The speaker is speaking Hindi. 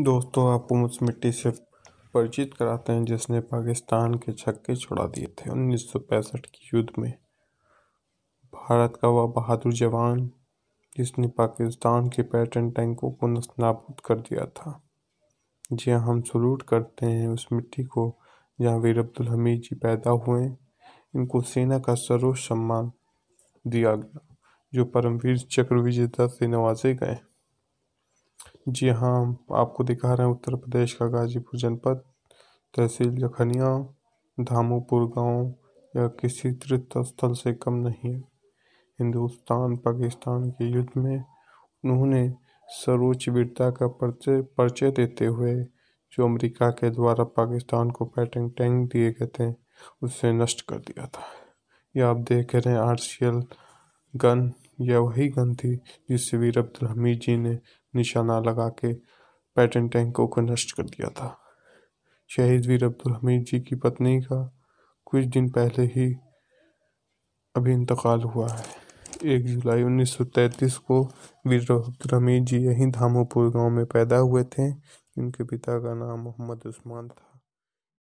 दोस्तों आपको उस मिट्टी से परिचित कराते हैं जिसने पाकिस्तान के छक्के छुड़ा दिए थे उन्नीस के युद्ध में भारत का वह बहादुर जवान जिसने पाकिस्तान के पैटर्न टैंकों को नस्नाबूद कर दिया था जी हाँ, हम सलूट करते हैं उस मिट्टी को जहाँ वीर अब्दुल हमीद जी पैदा हुए इनको सेना का सर्वोच्च सम्मान दिया गया जो परमवीर चक्र विजेता से नवाजे गए जी हाँ आपको दिखा रहे हैं उत्तर प्रदेश का गाजीपुर जनपद तहसील जखनिया धामूपुर गांव या किसी तीर्थ स्थल से कम नहीं है हिंदुस्तान पाकिस्तान के युद्ध में उन्होंने सर्वोच्च वीरता का परिचय परिचय देते हुए जो अमेरिका के द्वारा पाकिस्तान को पैटिंग टैंक दिए गए थे उसे नष्ट कर दिया था यह आप देख रहे हैं आर गन यह वही गन थी जिससे वीर अब्दुल हमीद जी ने निशाना लगा के पैटर्न टैंकों को नष्ट कर दिया था शहीद वीर अब्दुल हमीद जी की पत्नी का कुछ दिन पहले ही अभी इंतकाल हुआ है एक जुलाई 1933 को वीर अब्दुल हमीद जी यहीं धामोपुर गांव में पैदा हुए थे इनके पिता का नाम मोहम्मद उस्मान था